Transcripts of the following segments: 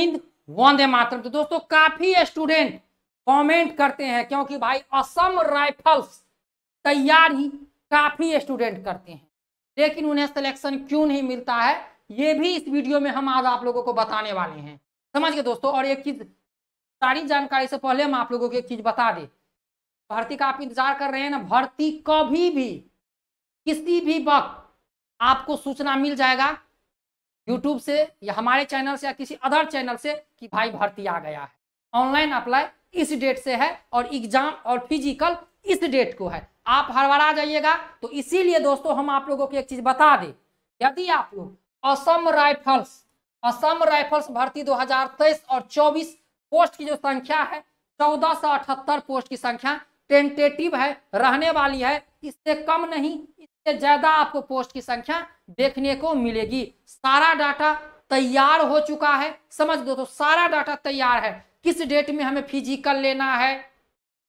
गोविंद वंदे मातरम तो दोस्तों काफी स्टूडेंट कमेंट करते हैं क्योंकि भाई असम राइफल्स तैयारी काफी स्टूडेंट करते हैं लेकिन उन्हें सिलेक्शन क्यों नहीं मिलता है ये भी इस वीडियो में हम आज आप लोगों को बताने वाले हैं समझ गए दोस्तों और एक चीज सारी जानकारी से पहले हम आप लोगों को एक चीज बता दें भर्ती का आप इंतजार कर रहे हैं ना भर्ती कभी भी किसी भी वक्त आपको सूचना मिल जाएगा यूट्यूब से या हमारे चैनल से या किसी अदर चैनल से कि भाई भर्ती आ गया है ऑनलाइन अप्लाई इस डेट से है और एग्जाम और फिजिकल इस डेट को है आप हड़बड़ा जाइएगा तो इसीलिए दोस्तों हम आप लोगों को एक चीज बता दें यदि आप लोग असम राइफल्स असम राइफल्स भर्ती 2023 और 24 पोस्ट की जो संख्या है चौदह पोस्ट की संख्या टेंटेटिव है रहने वाली है इससे कम नहीं से ज्यादा आपको पोस्ट की संख्या देखने को मिलेगी सारा डाटा तैयार हो चुका है समझ दो तो सारा डाटा तैयार है किस डेट में हमें फिजिकल लेना है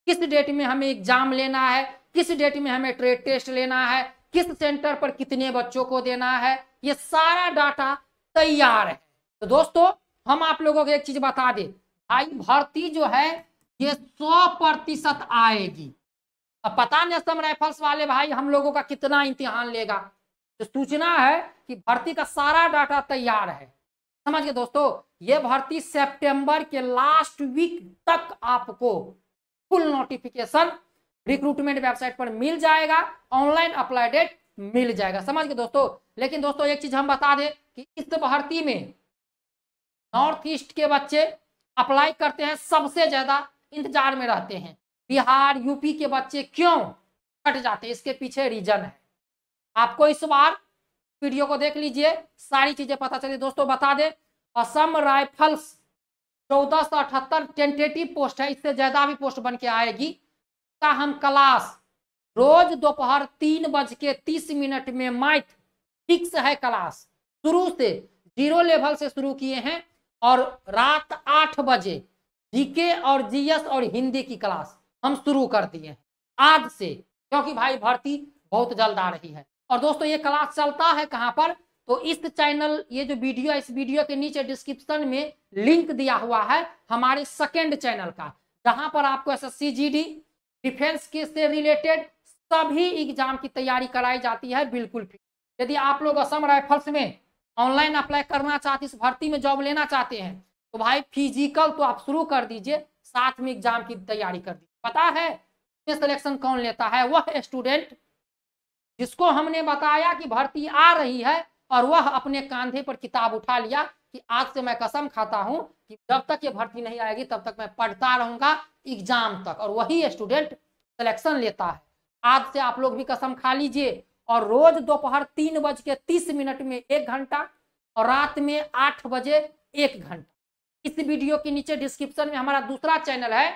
किस डेट में हमें एग्जाम लेना है किस डेट में हमें ट्रेड टेस्ट लेना है किस सेंटर पर कितने बच्चों को देना है ये सारा डाटा तैयार है तो दोस्तों हम आप लोगों को एक चीज बता दें भाई भर्ती जो है ये सौ प्रतिशत आएगी अब पता नहीं असम राइफल्स वाले भाई हम लोगों का कितना इम्तिहान लेगा तो सूचना है कि भर्ती का सारा डाटा तैयार है समझ गए दोस्तों ये भर्ती सितंबर के लास्ट वीक तक आपको फुल नोटिफिकेशन रिक्रूटमेंट वेबसाइट पर मिल जाएगा ऑनलाइन अप्लाई डेट मिल जाएगा समझ गए दोस्तों लेकिन दोस्तों एक चीज हम बता दें कि इस भर्ती में नॉर्थ ईस्ट के बच्चे अप्लाई करते हैं सबसे ज्यादा इंतजार में रहते हैं बिहार यूपी के बच्चे क्यों कट जाते हैं इसके पीछे रीजन है आपको इस बार वीडियो को देख लीजिए सारी चीजें पता चली दोस्तों बता दें असम राइफल्स चौदह सौ अठहत्तर टेंटेटिव पोस्ट है इससे ज्यादा भी पोस्ट बन के आएगी का हम क्लास रोज दोपहर तीन बज के तीस मिनट में माइट फिक्स है क्लास शुरू से जीरो लेवल से शुरू किए हैं और रात आठ बजे जीके और जीएस और हिंदी की क्लास हम शुरू कर दिए हैं आज से क्योंकि भाई भर्ती बहुत जल्द आ रही है और दोस्तों ये क्लास चलता है कहाँ पर तो इस चैनल ये जो वीडियो इस वीडियो के नीचे डिस्क्रिप्शन में लिंक दिया हुआ है हमारे सेकेंड चैनल का जहां पर आपको एस एस डिफेंस के से रिलेटेड सभी एग्जाम की तैयारी कराई जाती है बिल्कुल यदि आप लोग असम राइफल्स में ऑनलाइन अप्लाई करना चाहते इस भर्ती में जॉब लेना चाहते हैं तो भाई फिजिकल तो आप शुरू कर दीजिए साथ में एग्जाम की तैयारी कर दीजिए पता है इसमें सिलेक्शन कौन लेता है वह स्टूडेंट जिसको हमने बताया कि भर्ती आ रही है और वह अपने कांधे पर किताब उठा लिया कि आज से मैं कसम खाता हूं कि जब तक ये भर्ती नहीं आएगी तब तक मैं पढ़ता रहूंगा एग्जाम तक और वही स्टूडेंट सिलेक्शन लेता है आज से आप लोग भी कसम खा लीजिए और रोज दोपहर तीन बज के तीस मिनट में एक घंटा और रात में आठ बजे एक घंटा इस वीडियो के नीचे डिस्क्रिप्शन में हमारा दूसरा चैनल है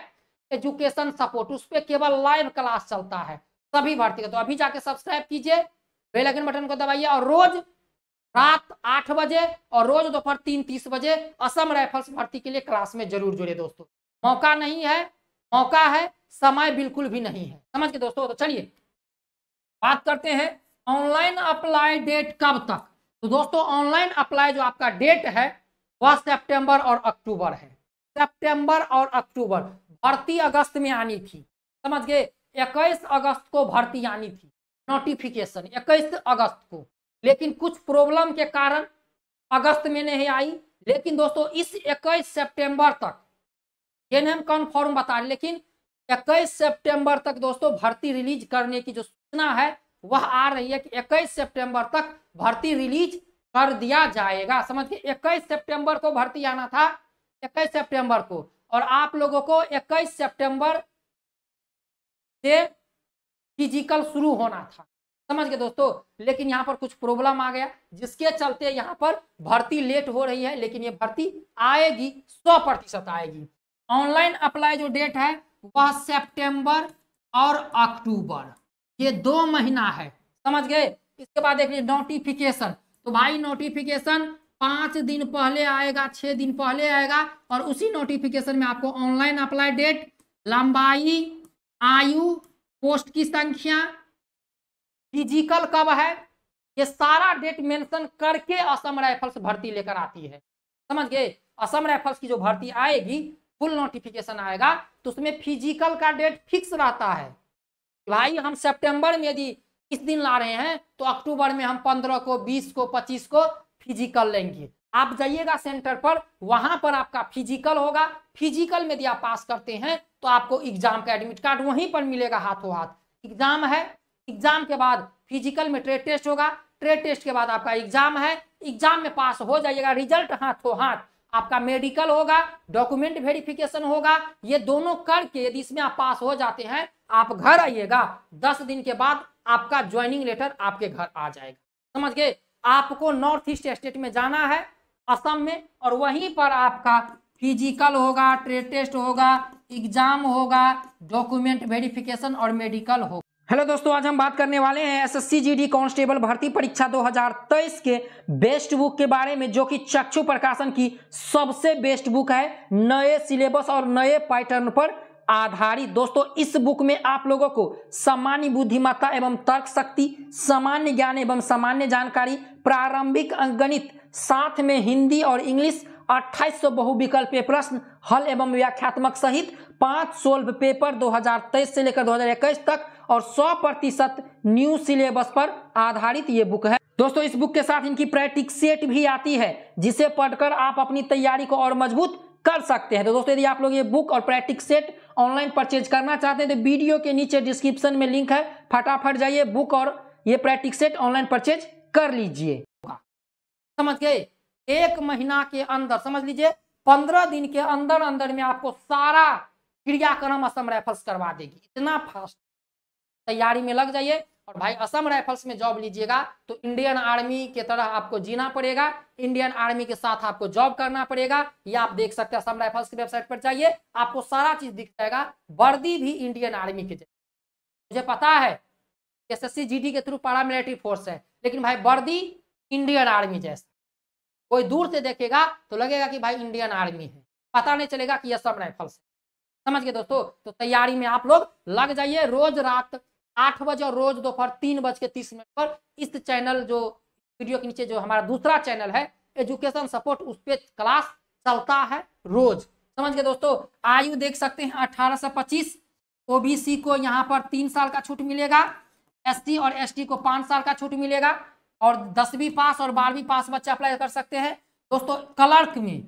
एजुकेशन सपोर्ट उस पर केवल लाइव क्लास चलता है सभी भर्ती का तो अभी जाके सब्सक्राइब कीजिए बेल आइकन बटन को दबाइए और रोज रात आठ बजे और रोज दोपहर तीन तीस बजे असम राइफल्स भर्ती के लिए क्लास में जरूर जुड़े दोस्तों मौका नहीं है मौका है समय बिल्कुल भी नहीं है समझ के दोस्तों तो चलिए बात करते हैं ऑनलाइन अप्लाई डेट कब तक तो दोस्तों ऑनलाइन अप्लाई जो आपका डेट है वह सितंबर और अक्टूबर है सितंबर और अक्टूबर भर्ती अगस्त में आनी थी समझ गए इक्कीस अगस्त को भर्ती आनी थी नोटिफिकेशन इक्कीस अगस्त को लेकिन कुछ प्रॉब्लम के कारण अगस्त में नहीं आई लेकिन दोस्तों इस इक्कीस सितंबर तक ये हम कन्फर्म बता रहे लेकिन इक्कीस सितंबर तक दोस्तों भर्ती रिलीज करने की जो सूचना है वह आ रही है कि इक्कीस सेप्टेम्बर तक भर्ती रिलीज कर दिया जाएगा समझ गए इक्कीस सेप्टेम्बर को भर्ती आना था इक्कीस सेप्टेम्बर को और आप लोगों को 21 सितंबर से फिजिकल शुरू होना था समझ गए दोस्तों लेकिन यहाँ पर कुछ प्रॉब्लम आ गया जिसके चलते यहाँ पर भर्ती लेट हो रही है लेकिन ये भर्ती आएगी सौ प्रतिशत आएगी ऑनलाइन अप्लाई जो डेट है वह सितंबर और अक्टूबर ये दो महीना है समझ गए इसके बाद देख लीजिए नोटिफिकेशन तो भाई नोटिफिकेशन पांच दिन पहले आएगा छह दिन पहले आएगा और उसी नोटिफिकेशन में आपको ऑनलाइन अप्लाई डेट लंबाई आयु पोस्ट की संख्या फिजिकल कब है ये सारा डेट मेंशन करके असम राइफल्स भर्ती लेकर आती है समझ गए असम राइफल्स की जो भर्ती आएगी फुल नोटिफिकेशन आएगा तो उसमें फिजिकल का डेट फिक्स रहता है भाई हम सितंबर में यदि इस दिन ला रहे हैं तो अक्टूबर में हम पंद्रह को बीस को पच्चीस को फिजिकल लेंगे आप जाइएगा सेंटर पर वहां पर आपका फिजिकल होगा फिजिकल में यदि आप पास करते हैं तो आपको एग्जाम का एडमिट कार्ड वहीं पर मिलेगा हाथों हाथ एग्जाम है एग्जाम के बाद फिजिकल में ट्रेड टेस्ट होगा ट्रेड टेस्ट के बाद आपका एग्जाम है एग्जाम में पास हो जाइएगा रिजल्ट हाथों हाथ आपका मेडिकल होगा डॉक्यूमेंट वेरिफिकेशन होगा ये दोनों करके यदि इसमें आप पास हो जाते हैं आप घर आइएगा दस दिन के बाद आपका ज्वाइनिंग लेटर आपके घर आ जाएगा समझ गए आपको नॉर्थ ईस्ट स्टेट में जाना है असम में और वहीं पर आपका फिजिकल होगा ट्रेड टेस्ट होगा एग्जाम होगा डॉक्यूमेंट वेरिफिकेशन और मेडिकल होगा हेलो दोस्तों आज हम बात करने वाले हैं एसएससी जीडी कांस्टेबल भर्ती परीक्षा 2023 के बेस्ट बुक के बारे में जो कि चक्षु प्रकाशन की सबसे बेस्ट बुक है नए सिलेबस और नए पैटर्न पर आधारित दोस्तों इस बुक में आप लोगों को सामान्य बुद्धिमत्ता एवं तर्क शक्ति सामान्य ज्ञान एवं सामान्य जानकारी प्रारंभिक गणित साथ में हिंदी और इंग्लिश 2800 बहुविकल्पीय प्रश्न हल एवं व्याख्यात्मक सहित पांच सोल्व पेपर 2023 से लेकर 2021 तक और 100 प्रतिशत न्यू सिलेबस पर आधारित ये बुक है दोस्तों इस बुक के साथ इनकी प्रैक्टिक सेट भी आती है जिसे पढ़कर आप अपनी तैयारी को और मजबूत कर सकते हैं तो दोस्तों यदि आप लोग ये बुक और प्रैक्टिक सेट ऑनलाइन परचेज करना चाहते हैं तो वीडियो के नीचे डिस्क्रिप्शन में लिंक है फटाफट जाइए बुक और ये प्रैक्टिक सेट ऑनलाइन परचेज कर लीजिए समझ गए एक महीना के अंदर समझ लीजिए पंद्रह दिन के अंदर अंदर में आपको सारा क्रियाक्रम असम राइफल्स करवा देगी इतना फास्ट तैयारी में लग जाइए और भाई असम राइफल्स में जॉब लीजिएगा तो इंडियन आर्मी के तरह आपको जीना पड़ेगा इंडियन आर्मी के साथ आपको जॉब करना पड़ेगा या आप देख सकते हैं असम राइफल्स की वेबसाइट पर जाइए आपको सारा चीज दिख जाएगा वर्दी भी इंडियन आर्मी की मुझे पता है एसएससी जीडी के थ्रू पारा मिलिट्री फोर्स है लेकिन भाई वर्दी इंडियन आर्मी जैसा कोई दूर से देखेगा तो लगेगा कि भाई इंडियन आर्मी है पता नहीं चलेगा कि सब राइफल्स समझ गए दोस्तों तो तैयारी में आप लोग लग जाइए रोज रात आठ बजे और रोज दोपहर तीन बज के तीस मिनट पर इस चैनल जो वीडियो के नीचे जो हमारा दूसरा चैनल है एजुकेशन सपोर्ट उस पर क्लास चलता है रोज समझ गए दोस्तों आयु देख सकते हैं अठारह से पच्चीस ओबीसी को यहाँ पर तीन साल का छूट मिलेगा एस और एस को पाँच साल का छूट मिलेगा और दसवीं पास और बारहवीं पास बच्चे अप्लाई कर सकते हैं दोस्तों क्लर्क में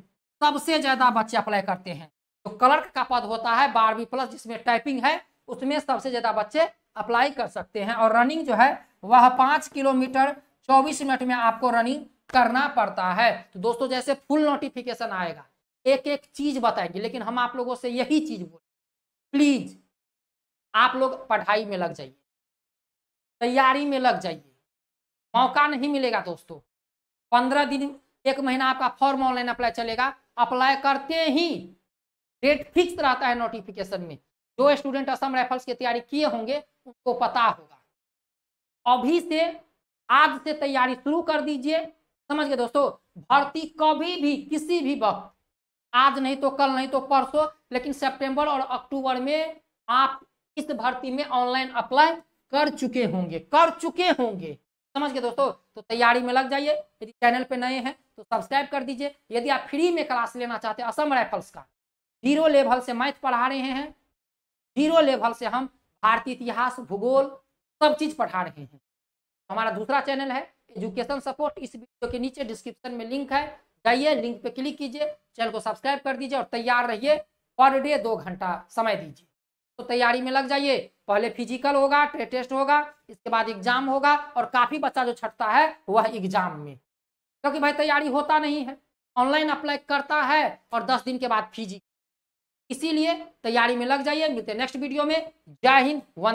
सबसे ज़्यादा बच्चे अप्लाई करते हैं तो क्लर्क का पद होता है बारहवीं प्लस जिसमें टाइपिंग है उसमें सबसे ज़्यादा बच्चे अप्लाई कर सकते हैं और रनिंग जो है वह पाँच किलोमीटर चौबीस मिनट में आपको रनिंग करना पड़ता है तो दोस्तों जैसे फुल नोटिफिकेशन आएगा एक एक चीज़ बताएंगे लेकिन हम आप लोगों से यही चीज़ बोलें प्लीज़ आप लोग पढ़ाई में लग जाइए तैयारी में लग जाइए मौका नहीं मिलेगा दोस्तों पंद्रह दिन एक महीना आपका फॉर्म ऑनलाइन अप्लाई चलेगा अप्लाई करते ही डेट फिक्स रहता है नोटिफिकेशन में जो स्टूडेंट असम राइफल्स की तैयारी किए होंगे उनको पता होगा अभी से आज से तैयारी शुरू कर दीजिए समझ गए दोस्तों भर्ती कभी भी किसी भी वक्त आज नहीं तो कल नहीं तो परसों लेकिन सितंबर और अक्टूबर में आप इस भर्ती में ऑनलाइन अप्लाई कर चुके होंगे कर चुके होंगे समझ गए दोस्तों तो तैयारी में लग जाइए यदि चैनल पे नए हैं तो सब्सक्राइब कर दीजिए यदि आप फ्री में क्लास लेना चाहते हैं असम राइफल्स का जीरो लेवल से मैथ पढ़ा रहे हैं जीरो लेवल से हम भारतीय इतिहास भूगोल सब चीज़ पढ़ा रहे हैं हमारा दूसरा चैनल है एजुकेशन सपोर्ट इस वीडियो के नीचे डिस्क्रिप्शन में लिंक है जाइए लिंक पे क्लिक कीजिए चैनल को सब्सक्राइब कर दीजिए और तैयार रहिए पर डे दो घंटा समय दीजिए तो तैयारी में लग जाइए पहले फिजिकल होगा टेस्ट होगा इसके बाद एग्जाम होगा और काफी बच्चा जो छटता है वह एग्जाम में क्योंकि भाई तैयारी होता नहीं है ऑनलाइन अप्लाई करता है और दस दिन के बाद फिजिकल इसीलिए तैयारी में लग जाइए मिलते नेक्स्ट वीडियो में जय हिंद